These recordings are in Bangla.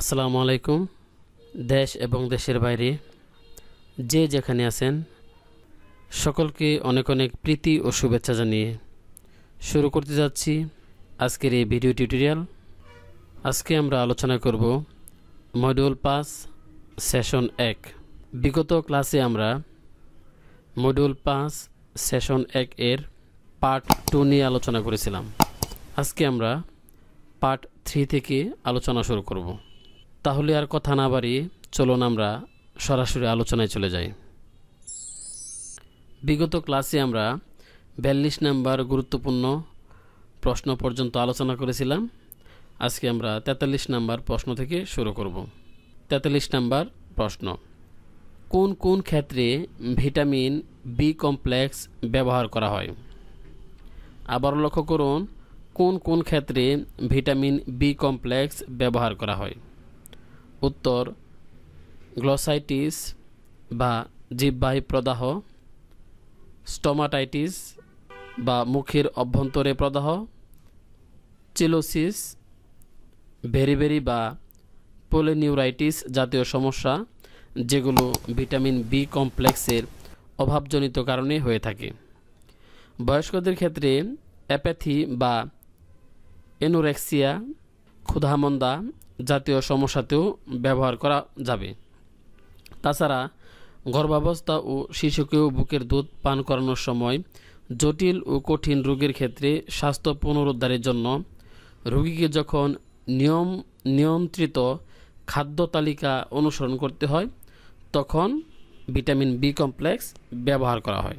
আসসালামু আলাইকুম দেশ এবং দেশের বাইরে যে যেখানে আছেন সকলকে অনেক অনেক প্রীতি ও শুভেচ্ছা জানিয়ে শুরু করতে যাচ্ছি আজকের এই ভিডিও টিউটোরিয়াল আজকে আমরা আলোচনা করব মডিউল পাঁচ সেশন এক বিগত ক্লাসে আমরা মডিউল পাঁচ সেশন এক এর পার্ট টু নিয়ে আলোচনা করেছিলাম আজকে আমরা পার্ট থ্রি থেকে আলোচনা শুরু করব তাহলে আর কথা না বাড়িয়ে চলুন আমরা সরাসরি আলোচনায় চলে যাই বিগত ক্লাসে আমরা বিয়াল্লিশ নাম্বার গুরুত্বপূর্ণ প্রশ্ন পর্যন্ত আলোচনা করেছিলাম আজকে আমরা ৪৩ নাম্বার প্রশ্ন থেকে শুরু করব ৪৩ নাম্বার প্রশ্ন কোন কোন ক্ষেত্রে ভিটামিন বি কমপ্লেক্স ব্যবহার করা হয় আবার লক্ষ্য করুন কোন কোন ক্ষেত্রে ভিটামিন বি কমপ্লেক্স ব্যবহার করা হয় উত্তর গ্লসাইটিস বা জীববাহী প্রদাহ স্টোমাটাইটিস বা মুখের অভ্যন্তরে প্রদাহ চিলোসিস ভেরিভেরি বা পোলেনিউরাইটিস জাতীয় সমস্যা যেগুলো ভিটামিন বি কমপ্লেক্সের অভাবজনিত কারণে হয়ে থাকে বয়স্কদের ক্ষেত্রে অ্যাপ্যাথি বা এনোরেক্সিয়া ক্ষুধামন্দা জাতীয় সমস্যাতেও ব্যবহার করা যাবে তাছাড়া গর্ভাবস্থা ও শিশুকেও বুকের দুধ পান করানোর সময় জটিল ও কঠিন রোগের ক্ষেত্রে স্বাস্থ্য পুনরুদ্ধারের জন্য রোগীকে যখন নিয়ম নিয়ন্ত্রিত খাদ্য তালিকা অনুসরণ করতে হয় তখন ভিটামিন বি কমপ্লেক্স ব্যবহার করা হয়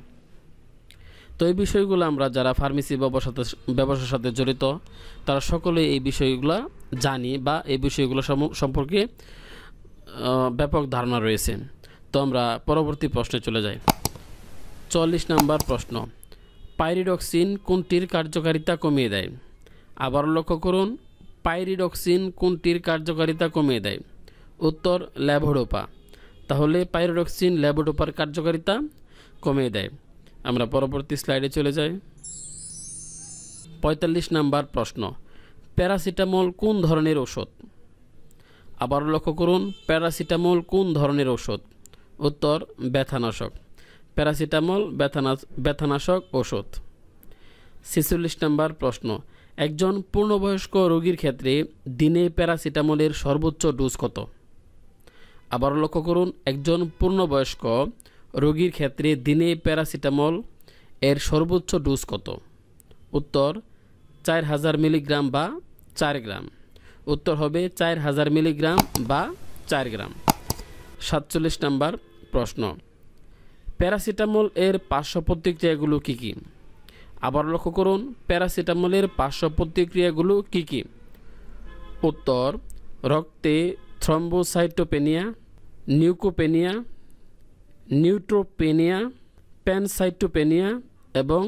তো এই বিষয়গুলো আমরা যারা ফার্মেসি ব্যবসাতে ব্যবসার সাথে জড়িত তারা সকলে এই বিষয়গুলো জানি বা এই বিষয়গুলো সম্পর্কে ব্যাপক ধারণা রয়েছে তো আমরা পরবর্তী প্রশ্নে চলে যাই চল্লিশ নাম্বার প্রশ্ন পাইরিডক্সিন কোনটির কার্যকারিতা কমিয়ে দেয় আবার লক্ষ্য করুন পাইরিডক্সিন কোনটির কার্যকারিতা কমিয়ে দেয় উত্তর ল্যাভোডোপা তাহলে পাইরিডক্সিন ল্যাভোডোপার কার্যকারিতা কমিয়ে দেয় আমরা পরবর্তী স্লাইডে চলে যাই ৪৫ নাম্বার প্রশ্ন প্যারাসিটামল কোন ধরনের ওষুধ আবার লক্ষ্য করুন প্যারাসিটামল কোন ধরনের ওষুধ উত্তর ব্যথানাশক প্যারাসিটামল ব্যথানাশক ওষুধ ছেচল্লিশ নাম্বার প্রশ্ন একজন পূর্ণবয়স্ক রোগীর ক্ষেত্রে দিনে প্যারাসিটামলের সর্বোচ্চ ডোজ কত আবার লক্ষ্য করুন একজন পূর্ণবয়স্ক রোগীর ক্ষেত্রে দিনে প্যারাসিটামল এর সর্বোচ্চ ডোজ কত উত্তর চার হাজার মিলিগ্রাম বা চার গ্রাম উত্তর হবে চার হাজার মিলিগ্রাম বা চার গ্রাম সাতচল্লিশ নম্বর প্রশ্ন প্যারাসিটামল এর পার্শ্ব প্রতিক্রিয়াগুলো কী কী আবার লক্ষ্য করুন প্যারাসিটামলের পার্শ্ব প্রতিক্রিয়াগুলো কী কী উত্তর রক্তে থ্রম্বোসাইটোপেনিয়া নিউকোপেনিয়া নিউট্রোপেনিয়া প্যানসাইটোপেনিয়া এবং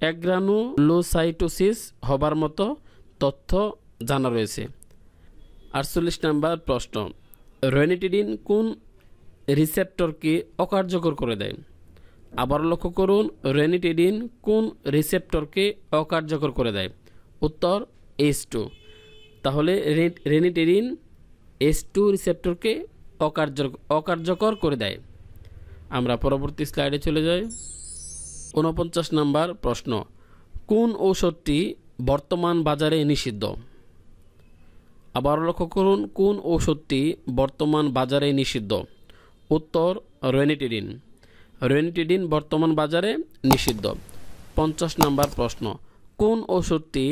অ্যাগ্রানুলোসাইটোসিস হবার মতো তথ্য জানা রয়েছে আটচল্লিশ নাম্বার প্রশ্ন রোয়েনিটিডিন কোন রিসেপ্টরকে অকার্যকর করে দেয় আবার লক্ষ্য করুন রেনিটিডিন কোন রিসেপ্টরকে অকার্যকর করে দেয় উত্তর এস টু তাহলে রেনিটিডিন এস টু রিসেপ্টরকে অকার্য অকার্যকর করে দেয় আমরা পরবর্তী স্লাইডে চলে যাই উনপঞ্চাশ নাম্বার প্রশ্ন কোন ঔষধটি বর্তমান বাজারে নিষিদ্ধ আবার লক্ষ্য করুন কোন ঔষধটি বর্তমান বাজারে নিষিদ্ধ উত্তর রেনিটিডিন রেনিটিডিন বর্তমান বাজারে নিষিদ্ধ পঞ্চাশ নাম্বার প্রশ্ন কোন ঔষধটি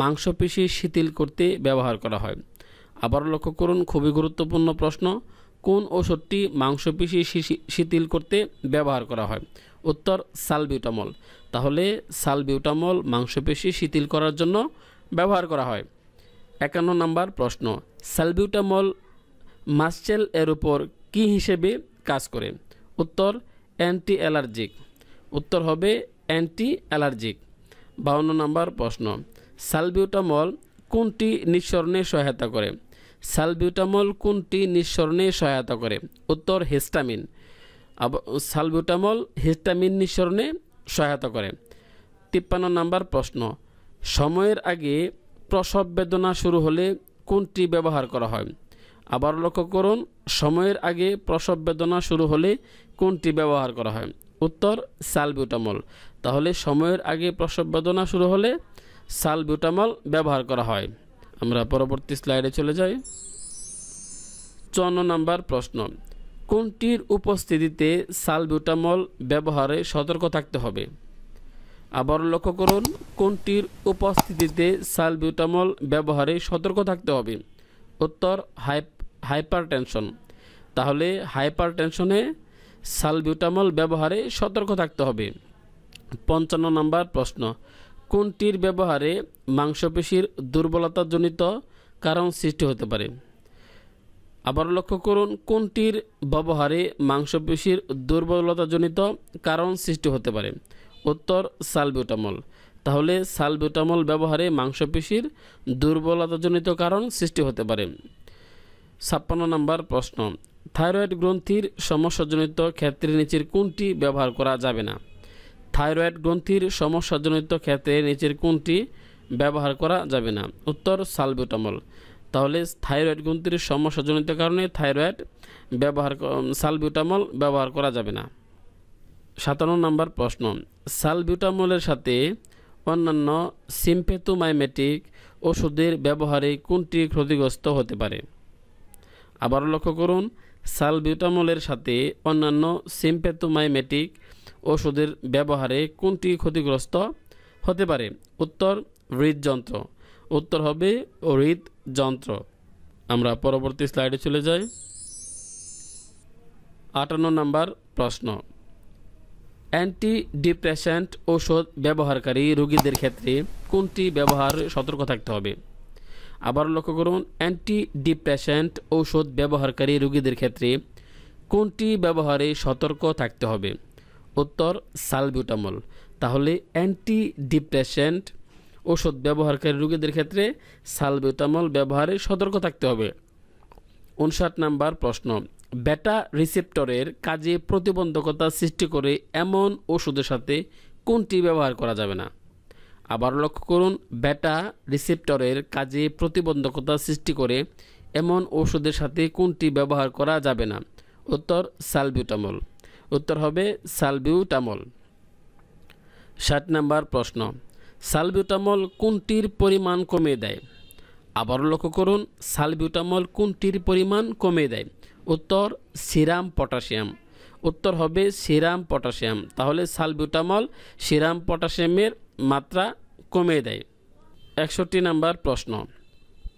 মাংসপেশি শিথিল করতে ব্যবহার করা হয় আবার লক্ষ্য করুন খুবই গুরুত্বপূর্ণ প্রশ্ন কোন ওষুধটি মাংসপেশি শিথিল করতে ব্যবহার করা হয় উত্তর সালবিউটামল তাহলে সালবিউটামল মাংসপেশি শিথিল করার জন্য ব্যবহার করা হয় একান্ন নম্বর প্রশ্ন সালবিউটামল মাসচেল এর উপর কি হিসেবে কাজ করে উত্তর অ্যান্টি অ্যালার্জিক উত্তর হবে অ্যান্টি অ্যালার্জিক বাউন্ন নম্বর প্রশ্ন সালবিউটামল কোনটি নিঃসরণে সহায়তা করে সালবিউটামল কোনটি নিঃসরণে সহায়তা করে উত্তর হিস্টামিন সালবিউটামল হিস্টামিন নিঃসরণে সহায়তা করে তিপ্পান্ন নাম্বার প্রশ্ন সময়ের আগে প্রসব বেদনা শুরু হলে কোনটি ব্যবহার করা হয় আবার লক্ষ্য করুন সময়ের আগে প্রসব বেদনা শুরু হলে কোনটি ব্যবহার করা হয় উত্তর সালবিউটামল তাহলে সময়ের আগে প্রসব বেদনা শুরু হলে সালবিউটামল ব্যবহার করা হয় আমরা পরবর্তী স্লাইডে চলে যাই চন্ন নাম্বার প্রশ্ন কোনটির উপস্থিতিতে সালবিউটামল ব্যবহারে সতর্ক থাকতে হবে আবার লক্ষ্য করুন কোনটির উপস্থিতিতে সালবিউটামল ব্যবহারে সতর্ক থাকতে হবে উত্তর হাইপার টেনশন তাহলে হাইপার টেনশনে সালবিউটামল ব্যবহারে সতর্ক থাকতে হবে পঞ্চান্ন নম্বর প্রশ্ন কোনটির ব্যবহারে মাংসপেশির দুর্বলতাজনিত কারণ সৃষ্টি হতে পারে আবার লক্ষ্য করুন কোনটির ব্যবহারে মাংসপেশির দুর্বলতাজনিত কারণ সৃষ্টি হতে পারে উত্তর সালবিউটামল তাহলে সালবিউটামল ব্যবহারে মাংসপেশির দুর্বলতাজনিত কারণ সৃষ্টি হতে পারে ছাপ্পান্ন নম্বর প্রশ্ন থাইরয়েড গ্রন্থির সমস্যাজনিত ক্ষেত্রে নিচের কোনটি ব্যবহার করা যাবে না থাইরয়েড গ্রন্থির সমস্যাজনিত ক্ষেত্রে নিচের কোনটি ব্যবহার করা যাবে না উত্তর সালবিউটামল তাহলে থাইরয়েড গ্রন্থির সমস্যাজনিত কারণে থাইরয়েড ব্যবহার সালবিউটামল ব্যবহার করা যাবে না সাতান্ন নম্বর প্রশ্ন সালবিউটামলের সাথে অন্যান্য সিম্পেথোমাইমেটিক ওষুধের ব্যবহারে কোনটি ক্ষতিগ্রস্ত হতে পারে আবারও লক্ষ্য করুন সালবিউটামলের সাথে অন্যান্য সিম্পেথোমাইমেটিক ওষুধের ব্যবহারে কোনটি ক্ষতিগ্রস্ত হতে পারে উত্তর হৃদযন্ত্র উত্তর হবে হৃদযন্ত্র আমরা পরবর্তী স্লাইডে চলে যাই আটান্ন নাম্বার প্রশ্ন অ্যান্টি ডিপ্রেশেন্ট ওষুধ ব্যবহারকারী রোগীদের ক্ষেত্রে কোনটি ব্যবহার সতর্ক থাকতে হবে আবার লক্ষ্য করুন অ্যান্টি ডিপ্রেশেন্ট ওষুধ ব্যবহারকারী রোগীদের ক্ষেত্রে কোনটি ব্যবহারে সতর্ক থাকতে হবে উত্তর সালবিউটামল তাহলে অ্যান্টি ডিপ্রেশেন্ট ওষুধ ব্যবহারকারী রোগীদের ক্ষেত্রে সালবিউটামল ব্যবহারে সতর্ক থাকতে হবে উনষাট নাম্বার প্রশ্ন বেটা রিসেপ্টরের কাজে প্রতিবন্ধকতা সৃষ্টি করে এমন ওষুধের সাথে কোনটি ব্যবহার করা যাবে না আবার লক্ষ্য করুন বেটা রিসেপ্টরের কাজে প্রতিবন্ধকতা সৃষ্টি করে এমন ওষুধের সাথে কোনটি ব্যবহার করা যাবে না উত্তর সালবিউটামল উত্তর হবে সালবিউটামল ষাট নাম্বার প্রশ্ন সালবিউটামল কোনটির পরিমাণ কমিয়ে দেয় আবারও লক্ষ্য করুন সালবিউটামল কোনটির পরিমাণ কমে দেয় উত্তর সিরাম পটাশিয়াম উত্তর হবে সিরাম পটাশিয়াম তাহলে সালবিউটামল সিরাম পটাশিয়ামের মাত্রা কমে দেয় একষট্টি নাম্বার প্রশ্ন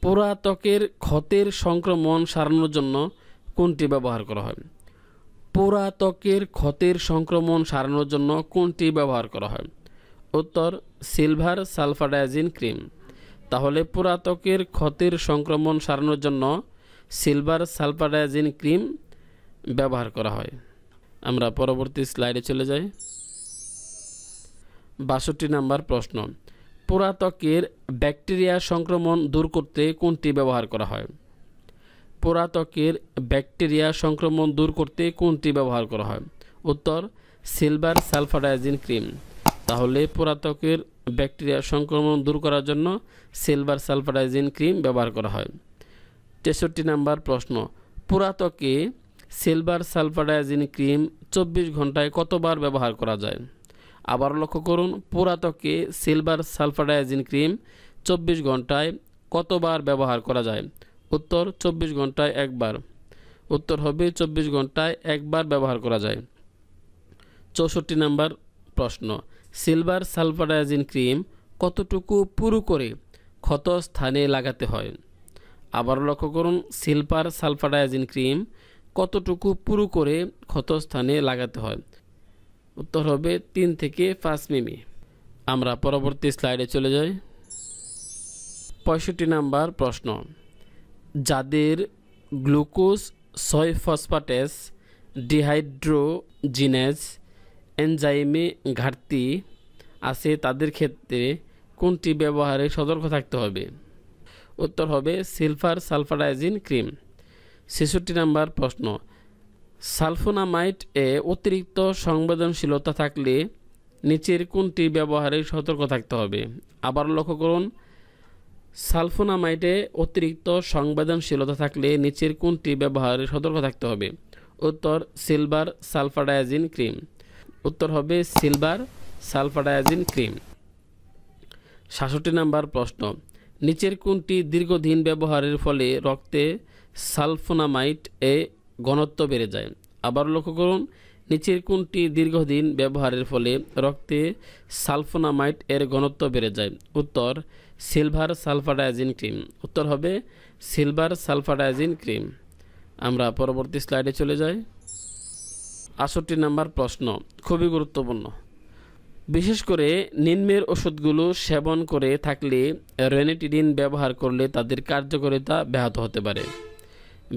পোড়া ত্বকের ক্ষতের সংক্রমণ সারানোর জন্য কোনটি ব্যবহার করা হয় পোড়া ত্বকের ক্ষতের সংক্রমণ সারানোর জন্য কোনটি ব্যবহার করা হয় উত্তর সিলভার সালফাডাইজিন ক্রিম তাহলে পোড়া ত্বকের ক্ষতের সংক্রমণ সারানোর জন্য সিলভার সালফাডাইজিন ক্রিম ব্যবহার করা হয় আমরা পরবর্তী স্লাইডে চলে যাই বাষট্টি নাম্বার প্রশ্ন পোড়া ত্বকের ব্যাকটেরিয়া সংক্রমণ দূর করতে কোনটি ব্যবহার করা হয় পোড়াত্বকের ব্যাকটেরিয়া সংক্রমণ দূর করতে কোনটি ব্যবহার করা হয় উত্তর সিলভার সালফাডাইজিন ক্রিম তাহলে পোড়াত্বকের ব্যাকটেরিয়া সংক্রমণ দূর করার জন্য সিলভার সালফাডাইজিন ক্রিম ব্যবহার করা হয় তেষট্টি নাম্বার প্রশ্ন পুরাতকে সিলভার সালফাডাইজিন ক্রিম চব্বিশ ঘন্টায় কতবার ব্যবহার করা যায় আবার লক্ষ্য করুন পুরাতকে সিলভার সালফাডাইজিন ক্রিম চব্বিশ ঘন্টায় কতবার ব্যবহার করা যায় উত্তর চব্বিশ ঘন্টায় একবার উত্তর হবে চব্বিশ ঘন্টায় একবার ব্যবহার করা যায় চৌষট্টি নাম্বার প্রশ্ন সিলভার সালফাডাইজিন ক্রিম কতটুকু পুরু করে ক্ষত স্থানে লাগাতে হয় আবার লক্ষ্য করুন সিলভার সালফাডাইজিন ক্রিম কতটুকু পুরু করে ক্ষত স্থানে লাগাতে হয় উত্তর হবে তিন থেকে পাঁচ মিমি আমরা পরবর্তী স্লাইডে চলে যাই পঁয়ষট্টি নাম্বার প্রশ্ন যাদের গ্লুকোজ ছয় ফসফাটেস ডিহাইড্রোজিনেজ এনজাইমে ঘাটতি আছে তাদের ক্ষেত্রে কোনটি ব্যবহারে সতর্ক থাকতে হবে উত্তর হবে সিলভার সালফারাইজিন ক্রিম ছেষট্টি নাম্বার প্রশ্ন সালফোনামাইট এ অতিরিক্ত সংবেদনশীলতা থাকলে নিচের কোনটি ব্যবহারে সতর্ক থাকতে হবে আবার লক্ষ্য করুন সালফোনামাইডে অতিরিক্ত সংবেদনশীলতা থাকলে নিচের কোনটি ব্যবহারে সতর্ক থাকতে হবে উত্তর সিলভার সালফাডায়াজিন ক্রিম উত্তর হবে সিলভার সালফাডায়াজিন ক্রিম সাতষট্টি নাম্বার প্রশ্ন নিচের কোনটি দীর্ঘদিন ব্যবহারের ফলে রক্তে সালফোনামাইট এ ঘনত্ব বেড়ে যায় আবার লক্ষ্য করুন নিচের কোনটি দীর্ঘদিন ব্যবহারের ফলে রক্তে সালফোনামাইট এর ঘনত্ব বেড়ে যায় উত্তর সিলভার সালফাডাইজিন ক্রিম উত্তর হবে সিলভার সালফাডাইজিন ক্রিম আমরা পরবর্তী স্লাইডে চলে যাই আষট্টি নাম্বার প্রশ্ন খুবই গুরুত্বপূর্ণ বিশেষ করে নিম্নের ওষুধগুলো সেবন করে থাকলে রেনিটিডিন ব্যবহার করলে তাদের কার্যকারিতা ব্যাহত হতে পারে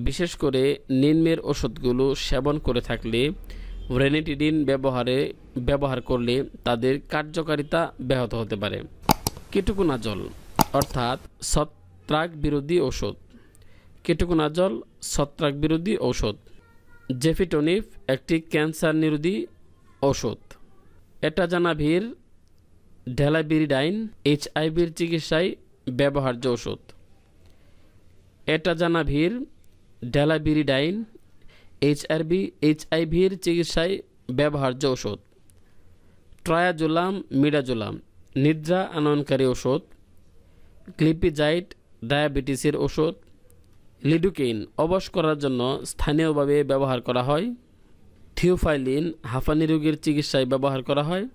বিশেষ করে নিম্নের ওষুধগুলো সেবন করে থাকলে রেনিটিডিন ব্যবহারে ব্যবহার করলে তাদের কার্যকারিতা ব্যাহত হতে পারে জল অর্থাৎ ছত্রাক বিরোধী ঔষধ কেটুকুনাজল ছত্রাক বিরোধী ঔষধ জেফিটোনিফ একটি ক্যান্সার নিরোধী ঔষধ ভির ঢেলাবিরিডাইন এইচআইভির চিকিৎসায় ব্যবহার্য ওষুধ ভির ডেলাবিরিডাইন এইচআরবি এইচআইভির চিকিৎসায় ব্যবহার্য ওষুধ ট্রায়াজোলাম মিডাজুলাম নিদ্রা আনয়নকারী ওষুধ ক্লিপিজাইট ডায়াবেটিসের ওষুধ লিডুকেইন অবশ করার জন্য স্থানীয়ভাবে ব্যবহার করা হয় থিওফাইলিন হাঁফানি রোগীর চিকিৎসায় ব্যবহার করা হয়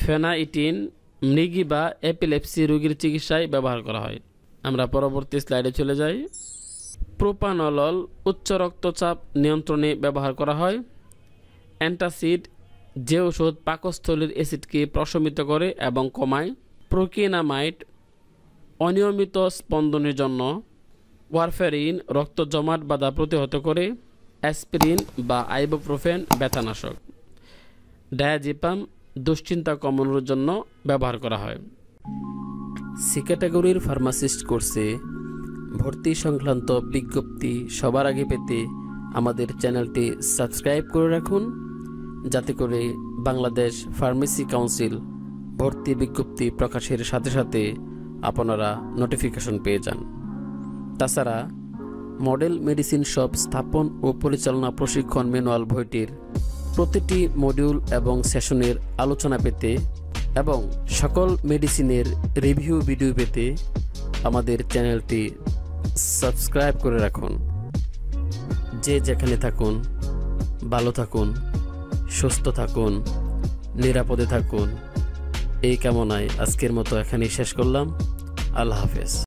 ফেনাইটিন মৃগি বা এপিলেপসি রোগীর চিকিৎসায় ব্যবহার করা হয় আমরা পরবর্তী স্লাইডে চলে যাই প্রোপানলল উচ্চ রক্তচাপ নিয়ন্ত্রণে ব্যবহার করা হয় অ্যান্টাসিড যে ওষুধ পাকস্থলীর অ্যাসিডকে প্রশমিত করে এবং কমায় প্রোকিনামাইট অনিয়মিত স্পন্দনের জন্য ওয়ারফেরিন রক্ত জমাট বাধা প্রতিহত করে অ্যাসপিরিন বা আইবোপ্রোফেন ব্যথানাশক ডায়াজিপাম দুশ্চিন্তা কমানোর জন্য ব্যবহার করা হয় সি ক্যাটাগরির ফার্মাসিস্ট কোর্সে ভর্তি সংক্রান্ত বিজ্ঞপ্তি সবার আগে পেতে আমাদের চ্যানেলটি সাবস্ক্রাইব করে রাখুন যাতে করে বাংলাদেশ ফার্মেসি কাউন্সিল ভর্তি বিজ্ঞপ্তি প্রকাশের সাথে সাথে আপনারা নোটিফিকেশন পেয়ে যান তাছাড়া মডেল মেডিসিন শপ স্থাপন ও পরিচালনা প্রশিক্ষণ ম্যানুয়াল বইটির প্রতিটি মডিউল এবং সেশনের আলোচনা পেতে এবং সকল মেডিসিনের রিভিউ ভিডিও পেতে আমাদের চ্যানেলটি সাবস্ক্রাইব করে রাখুন যে যেখানে থাকুন ভালো থাকুন সুস্থ থাকুন নিরাপদে থাকুন এই কামনায় আজকের মতো এখানেই শেষ করলাম আল্লাহ হাফেজ